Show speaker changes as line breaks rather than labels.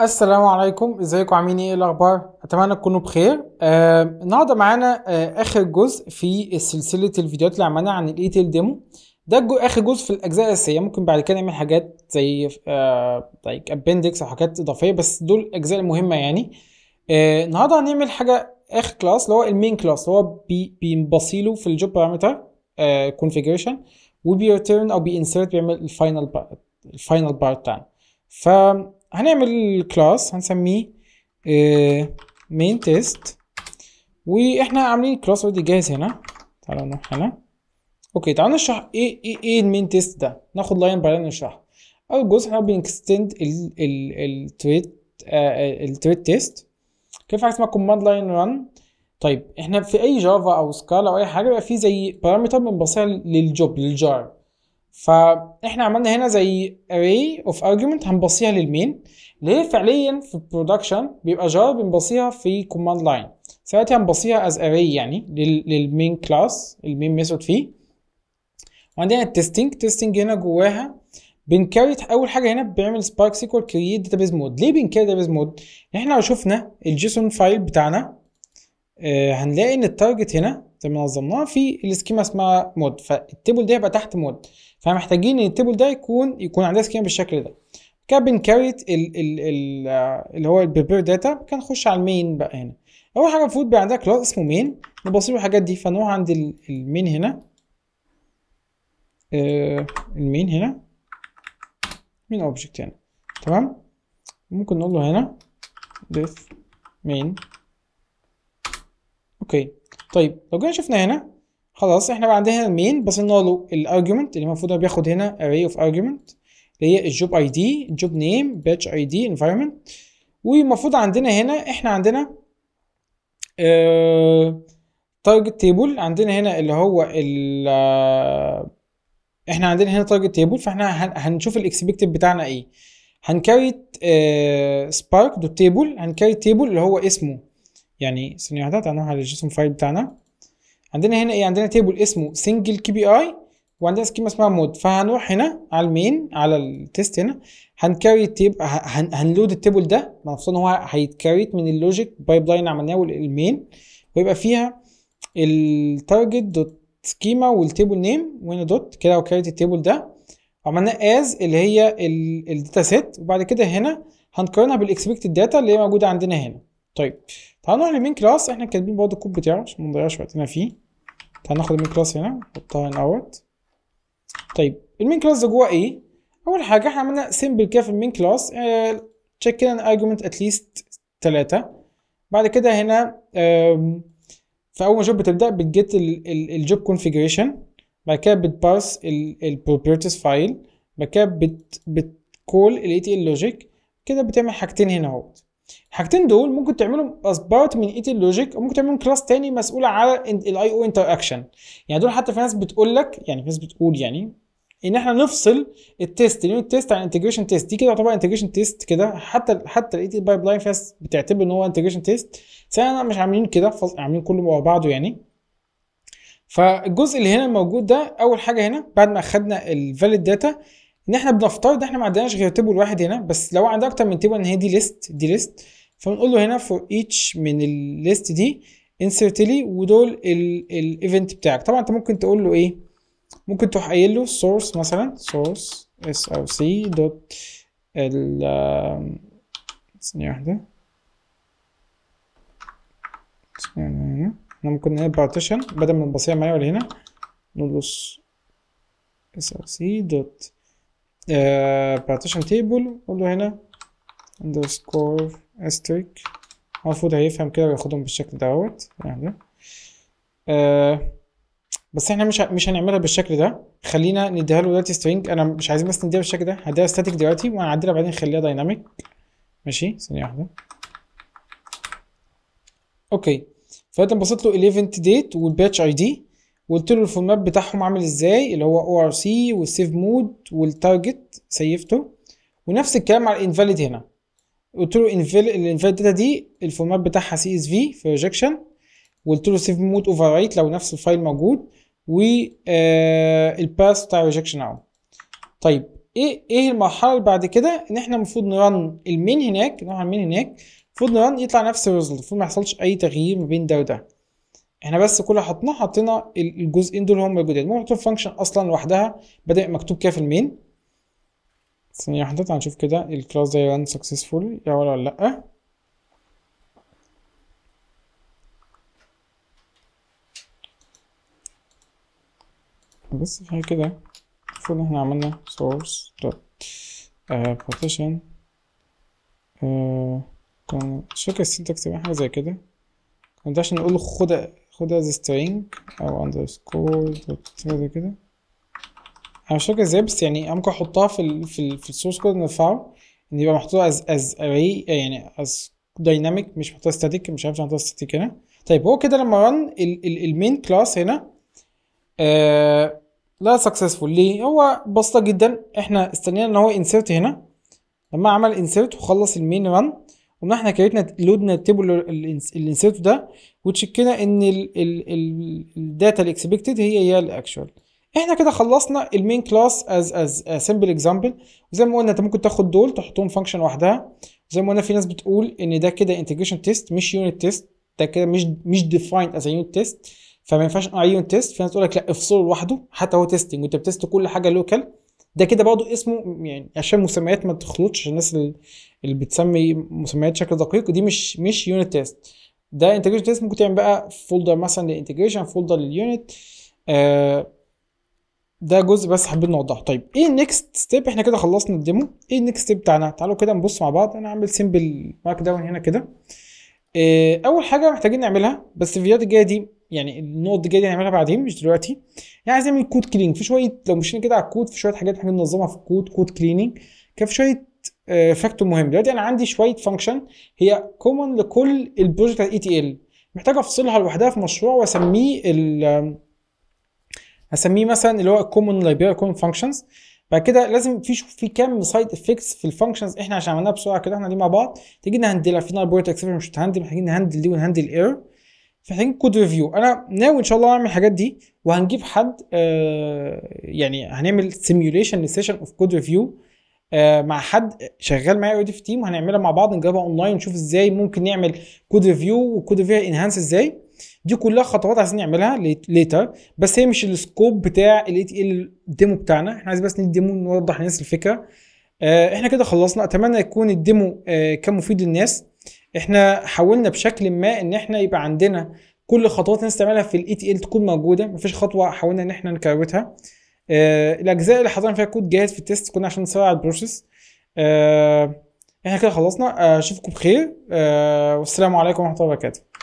السلام عليكم ازيكم عاملين ايه, إيه الاخبار اتمنى تكونوا بخير آه، النهارده معانا آه، اخر جزء في سلسله الفيديوهات اللي عملناها عن الاي تيل ديمو ده جو اخر جزء في الاجزاء الاساسيه ممكن بعد كده نعمل حاجات زي آه، ابندكس او حاجات اضافيه بس دول الاجزاء المهمه يعني آه، النهارده هنعمل حاجه اخر كلاس اللي هو المين كلاس هو بي بينبصيله في الجوب بارامتر كونفيجريشن وبيرتيرن او بينسيرت بيعمل الفاينل الفاينل بارت بتاعنا ف هنعمل كلاس هنسميه مين آه، تيست واحنا عاملين كلاس اوريدي جاهز هنا تعالوا نروح هنا اوكي تعالوا نشرح ايه ايه ايه المين تيست ده ناخد لاين باي لاين نشرح اول جزء احنا بنكستند التويت التويت تيست كيف حاجه اسمها كوماند لاين ران طيب احنا في اي جافا او سكالا او اي حاجه بيبقى في زي بارامتر بنبصيها للجوب للجار فاحنا عملنا هنا زي array of argument هنبصيها للمين ليه فعليا في البرودكشن بيبقى جار بنبصيها في command line ساعتها هنبصيها as array يعني للمين كلاس المين ميثود فيه وعندنا التستنج تستنج هنا جواها بنكريت اول حاجه هنا بيعمل سبارك سيكوال كرييت داتابيز مود ليه بنكري داتابيز مود احنا لو شفنا الجيسون فايل بتاعنا آه هنلاقي ان التارجت هنا زي ما نظمناها في السكيما اسمها مود فالتيبل ده يبقى تحت مود فمحتاجين ان التيبل ده يكون يكون عندها سكيما بالشكل ده كده بنكريت آه، اللي هو البريبير داتا كان نخش على المين بقى هنا اول حاجه المفروض بقى عندها كلاس اسمه مين نبص له الحاجات دي فنروح عند المين هنا آه، المين هنا مين اوبجكت يعني تمام ممكن نقول له هنا ديف مين اوكي طيب لو جينا شفنا هنا خلاص احنا بقى عندنا المين بصينا له الارجيومنت اللي المفروض هو بياخد هنا array of argument اللي هي الجوب اي دي الجوب نيم باتش اي دي انفايرمنت والمفروض عندنا هنا احنا عندنا تارجت آه، تيبل عندنا هنا اللي هو ال آه، احنا عندنا هنا تارجت تيبل فاحنا هنشوف الاكسبكتد بتاعنا ايه هنكريت سبارك دوت تيبل هنكريت تيبل اللي هو اسمه يعني ثانية واحدة تعالى نروح على الجيسون فايل بتاعنا عندنا هنا ايه عندنا تيبل اسمه سنجل كي بي اي وعندنا سكيما اسمها مود فهنروح هنا على المين على التيست هنا هنكاري التيب هن هنلود التيبل ده مفروض ان هو هيتكريت من اللوجيك بايب لاين عملناه والمين ويبقى فيها التارجت دوت سكيما والتيبل نيم وهنا دوت كده وكريت التيبل ده وعملناه از اللي هي الداتا سيت وبعد كده هنا هنقارنها بالاكسبكتد داتا اللي هي موجوده عندنا هنا طيب تعال نروح للمين كلاس احنا كاتبين برضه الكود بتاعه عشان ما نضيعش وقتنا فيه تعال ناخد المين كلاس هنا نحطها هنا اهوت طيب المين كلاس ده جواه ايه؟ اول حاجه احنا عملنا سيمبل كده في المين كلاس تشيك كده ارجيومنت اتليست 3 بعد كده هنا في اول ما جوب بتبدا بتجيت الجوب كونفيجريشن بعد كده بتبارس البروبرتيز فايل بعد كده بتكول الاي تي ال لوجيك كده بتعمل حاجتين هنا اهوت الحاجتين دول ممكن تعملهم از بارت من ايتي e لوجيك وممكن تعملهم كلاس تاني مسؤول على الاي او انتر اكشن يعني دول حتى في ناس بتقول لك يعني في ناس بتقول يعني ان احنا نفصل التيست اليونت تيست عن انتجريشن تيست دي كده تعتبر انتجريشن تيست كده حتى حتى الاي تي بايب لاين في ناس بتعتبر ان هو انتجريشن تيست بس احنا مش عاملين كده عاملين كله مع بعضه يعني فالجزء اللي هنا موجود ده اول حاجه هنا بعد ما اخدنا الفاليد داتا ان احنا بنفترض احنا ما عندناش غير تيبل واحد هنا بس لو عندنا اكتر من تيبل هي دي ليست دي ليست فبنقول له هنا فور ايتش من الليست دي انسرت لي ودول الايفنت بتاعك طبعا انت ممكن تقول له ايه ممكن تروح قايل له source مثلا source src دوت ال ثانية واحدة هنا احنا ممكن نعمل بارتيشن بدل ما نبصيها معايا ولا هنا نقول له src دوت بارتيشن تيبل قول له هنا اندرسكور استريك المفروض هيفهم كده وياخدهم بالشكل دوت يعني آه بس احنا مش مش هنعملها بالشكل ده خلينا نديها له دلوقتي سترينج انا مش عايزين بس نديها بالشكل ده هديها ستاتيك دلوقتي وهنعدلها بعدين نخليها دايناميك ماشي ثانيه واحده اوكي فانت بسطت له 11 ديت والباتش اي دي وقلت له الفورمات بتاعهم عامل ازاي اللي هو او ار سي والسيف مود والتارجت سيفته ونفس الكلام على الانفاليد هنا قلت له الانفاليد داتا دي الفورمات بتاعها سي اس في في ريجكشن وقلت له سيف مود اوفر رايت لو نفس الفايل موجود والباس آه، بتاع ريجكشن اهو طيب ايه ايه المرحله اللي بعد كده ان احنا المفروض نرن المين هناك نروح على المين هناك المفروض نرن يطلع نفس الريزلت المفروض ما يحصلش اي تغيير ما بين ده وده احنا بس كل حطنا حطينا الجزئين دول هم الجداد ممكن نحط فانكشن اصلا لوحدها بدأ مكتوب كده في المين ثانية واحدة تعال نشوف كده الكلاس ده ران سكسسفول يا ولا لأ بس هي كده المفروض ان احنا عملنا source dot uh, partition آه، كان شكل السنتكس السنتكس حاجة زي كده ما ينفعش نقول له خد خد از string او underscore دوت كده كده انا مش فاكر ازاي بس يعني ممكن احطها في الـ في الـ في السورس كود نرفعه ان يبقى محطوطه از از array يعني از دايناميك مش محطوطه ستاتيك مش عارف احطها ستاتيك هنا طيب هو كده لما رن المين كلاس هنا آه لا سكسسفول ليه هو بسيطه جدا احنا استنينا ان هو انسيرت هنا لما عمل انسيرت وخلص المين رن قمنا احنا كريتنا لودنا التيبل الانسيرت ده وتشكينا ان الداتا الاكسبكتد هي هي الاكشوال احنا كده خلصنا المين كلاس از از سمبل اكزامبل وزي ما قلنا انت ممكن تاخد دول تحطهم فانكشن لوحدها زي ما قلنا في ناس بتقول ان ده كده انتجريشن تيست مش يونت تيست ده كده مش مش ديفايند از يونت تيست فما ينفعش اي يونت تيست في ناس تقول لك لا افصله لوحده حتى هو تيستنج وانت بتست كل حاجه لوكال ده كده برضه اسمه يعني عشان مسميات ما تخلطش الناس اللي بتسمي مسميات شكل دقيق دي مش مش يونت تيست ده انتجريشن تيست ممكن تعمل بقى فولدر مثلا للانتجريشن فولدر لليونت ده جزء بس حابين نوضحه طيب ايه النكست ستيب احنا كده خلصنا الديمو ايه النكست ستيب بتاعنا تعالوا كده نبص مع بعض انا هعمل سيمبل ماك داون هنا كده آه، اول حاجه محتاجين نعملها بس الفيديوهات الجايه دي يعني النقط دي جايه هنعملها بعدين مش دلوقتي يعني عايز نعمل كود كليننج في شويه لو مشينا كده على الكود في شويه حاجات احنا بننظمها في الكود كود كليننج كان في شويه فاكتو آه، فاكتور مهم دلوقتي انا عندي شويه فانكشن هي كومن لكل البروجكت الاي تي ال محتاج افصلها لوحدها في مشروع واسميه ال هسميه آه، مثلا اللي هو كومن لايبر كومن فانكشنز بعد كده لازم في شوف في كام سايد افكتس في الفانكشنز احنا عشان عملناها بسرعه كده احنا دي مع بعض تيجي نهندلها في نايبرت اكسبشن مش هتهندل محتاجين نهندل دي ونهندل ايرور فمحتاجين كود ريفيو انا ناوي ان شاء الله اعمل الحاجات دي وهنجيب حد آه، يعني هنعمل سيميوليشن لسيشن اوف كود ريفيو مع حد شغال معايا اوريدي في تيم وهنعملها مع بعض نجربها اونلاين ونشوف ازاي ممكن نعمل كود ريفيو وكود ريفيو انهانس ازاي دي كلها خطوات عايزين نعملها ليتر بس هي مش السكوب بتاع الاي تي ال الديمو بتاعنا احنا عايزين بس نديمو نوضح للناس الفكره آه، احنا كده خلصنا اتمنى يكون الديمو آه، كان مفيد للناس احنا حاولنا بشكل ما ان احنا يبقى عندنا كل خطوات الناس تعملها في الاي تي ال e تكون موجوده مفيش خطوه حاولنا ان احنا نكروتها آه الاجزاء اللي حضرنا فيها كود جاهز في التيست كنا عشان نسرع البروسيس آه احنا كده خلصنا آه، اشوفكم آه بخير آه والسلام عليكم ورحمه الله وبركاته